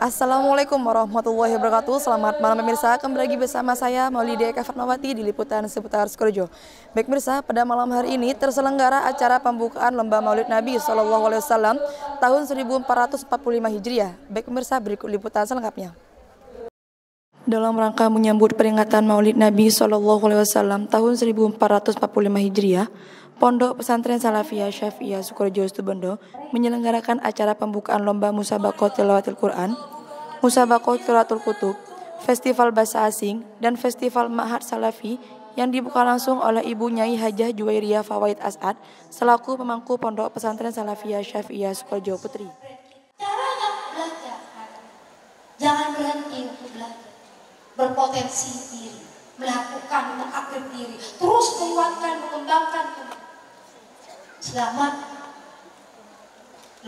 Assalamualaikum warahmatullahi wabarakatuh. Selamat malam pemirsa. Kembali lagi bersama saya Maulida Eka Fatmawati di liputan seputar Skorjo. Baik pemirsa, pada malam hari ini terselenggara acara pembukaan Lomba Maulid Nabi Shallallahu alaihi wasallam tahun 1445 Hijriah. Baik pemirsa, berikut liputan selengkapnya. Dalam rangka menyambut peringatan Maulid Nabi Shallallahu alaihi wasallam tahun 1445 Hijriah, Pondok Pesantren Salafiyah Syafi'iyah Sukorejo Stubendo menyelenggarakan acara pembukaan Lomba Musabakoh Tilawatil Quran Musabakoh Qiraatul Kutub, Festival Bahasa Asing, dan Festival Mahat Salafi yang dibuka langsung oleh Ibu Nyai Hajah Juwairia Fawaid As'ad selaku pemangku Pondok Pesantren Salafiyah Syafi'iyah Sukojo Putri. Jangan berhenti untuk belajar. Berpotensi diri, melakukan, mengakhir diri, terus menguatkan, mengembangkan. Selamat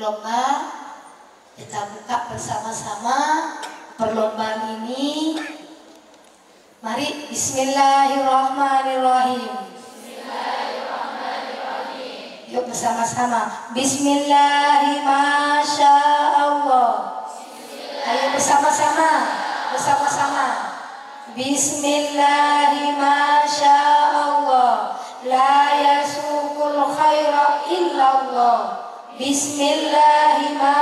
lomba kita buka bersama-sama perlombaan ini. Mari Bismillahirrahmanirrahim. Bismillahirrahmanirrahim. Yuk bersama-sama. Bismillahirrahmanirrahim. Ayo bersama-sama. Bersama-sama. Bismillahirrahmanirrahim. La yasukul khaira illallah. Bismillahirrahmanirrahim.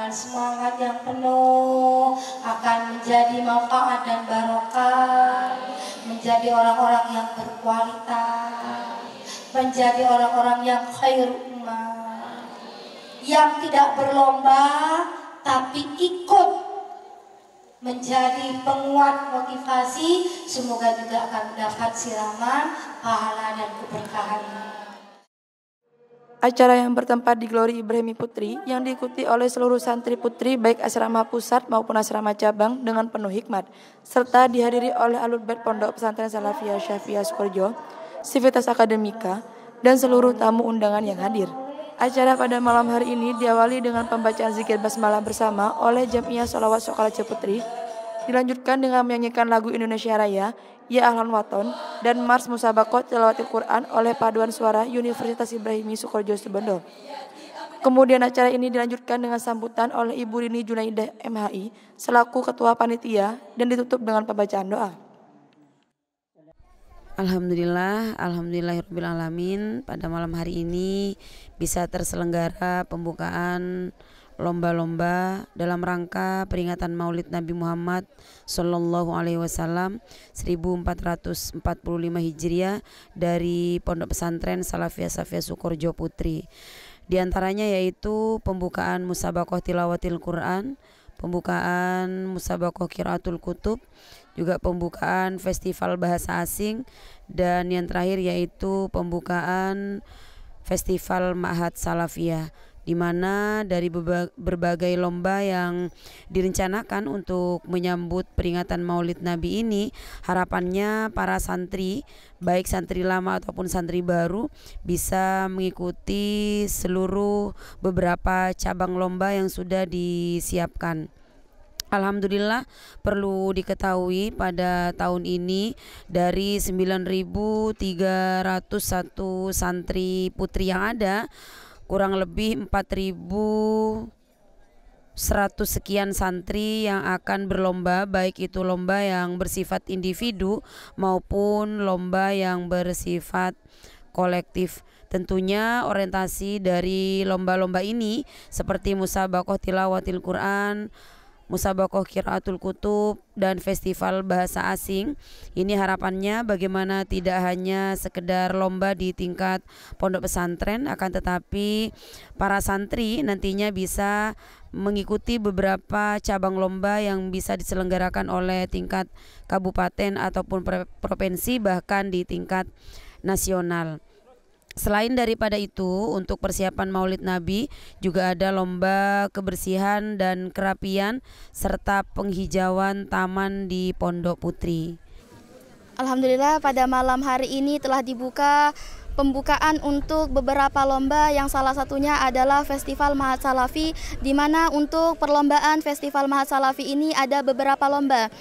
dengan semangat yang penuh akan menjadi manfaat dan barokah, menjadi orang-orang yang berkualitas, menjadi orang-orang yang khair yang tidak berlomba tapi ikut menjadi penguat motivasi semoga juga akan mendapat siraman pahala dan keberkahan. Acara yang bertempat di Glory Ibrahimi Putri yang diikuti oleh seluruh santri putri baik asrama pusat maupun asrama cabang dengan penuh hikmat serta dihadiri oleh alur bed Pondok Pesantren Salafiyah Syafi'ah Sukorjo, Sivitas Akademika, dan seluruh tamu undangan yang hadir. Acara pada malam hari ini diawali dengan pembacaan zikir basmalah bersama oleh Jamiah Salawat Sokalace Putri Dilanjutkan dengan menyanyikan lagu Indonesia Raya, Ya Ahlan Waton, dan Mars Musabakot Tilawatil Quran oleh paduan suara Universitas Ibrahimi Sukorjo Subendo. Kemudian acara ini dilanjutkan dengan sambutan oleh Ibu Rini Junaidah MHI selaku Ketua Panitia dan ditutup dengan pembacaan doa. Alhamdulillah, Alhamdulillahirrahmanirrahim alamin. Pada malam hari ini bisa terselenggara pembukaan lomba-lomba dalam rangka peringatan Maulid Nabi Muhammad Sallallahu Alaihi Wasallam 1445 Hijriah dari Pondok Pesantren Salafiyah Safia Sukorjo Putri. Di antaranya yaitu pembukaan Musabakoh Tilawatil Quran, pembukaan Musabakoh Kiratul Kutub, juga pembukaan Festival Bahasa Asing, dan yang terakhir yaitu pembukaan Festival Mahat Salafiyah di mana dari berbagai lomba yang direncanakan untuk menyambut peringatan Maulid Nabi ini, harapannya para santri, baik santri lama ataupun santri baru, bisa mengikuti seluruh beberapa cabang lomba yang sudah disiapkan. Alhamdulillah perlu diketahui pada tahun ini dari 9.301 santri putri yang ada kurang lebih ribu seratus sekian santri yang akan berlomba baik itu lomba yang bersifat individu maupun lomba yang bersifat kolektif. Tentunya orientasi dari lomba-lomba ini seperti musabakoh tilawatil Quran, musabakoh kiraatul kutub dan festival bahasa asing. Ini harapannya bagaimana tidak hanya sekedar lomba di tingkat pondok pesantren akan tetapi para santri nantinya bisa mengikuti beberapa cabang lomba yang bisa diselenggarakan oleh tingkat kabupaten ataupun provinsi bahkan di tingkat nasional. Selain daripada itu, untuk persiapan Maulid Nabi juga ada lomba kebersihan dan kerapian serta penghijauan taman di Pondok Putri. Alhamdulillah pada malam hari ini telah dibuka pembukaan untuk beberapa lomba yang salah satunya adalah Festival Mahat Salafi di mana untuk perlombaan Festival Mahat Salafi ini ada beberapa lomba.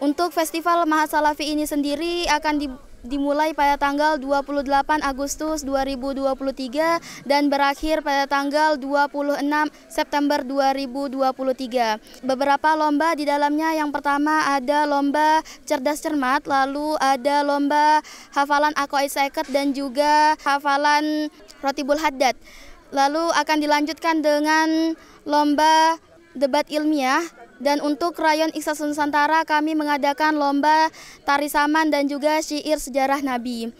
Untuk Festival Mahat Salafi ini sendiri akan di, dimulai pada tanggal 28 Agustus 2023 dan berakhir pada tanggal 26 September 2023. Beberapa lomba di dalamnya yang pertama ada lomba cerdas cermat, lalu ada lomba hafalan Ako seket dan juga hafalan rotibul haddad. Lalu akan dilanjutkan dengan lomba debat ilmiah dan untuk rayon Iksas Nusantara kami mengadakan lomba tari saman dan juga syair sejarah Nabi.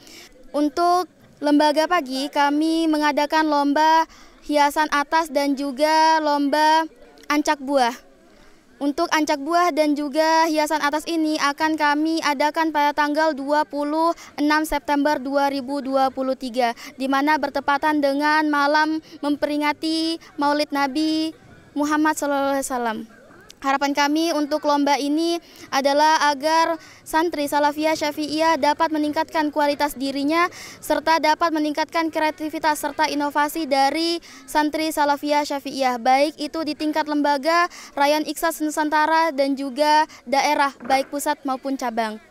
Untuk lembaga pagi kami mengadakan lomba hiasan atas dan juga lomba ancak buah. Untuk ancak buah dan juga hiasan atas ini akan kami adakan pada tanggal 26 September 2023 di mana bertepatan dengan malam memperingati Maulid Nabi Muhammad SAW. Harapan kami untuk lomba ini adalah agar santri Salafiyah Syafi'iyah dapat meningkatkan kualitas dirinya serta dapat meningkatkan kreativitas serta inovasi dari santri Salafiyah Syafi'iyah baik itu di tingkat lembaga, rayan iksas Nusantara dan juga daerah baik pusat maupun cabang.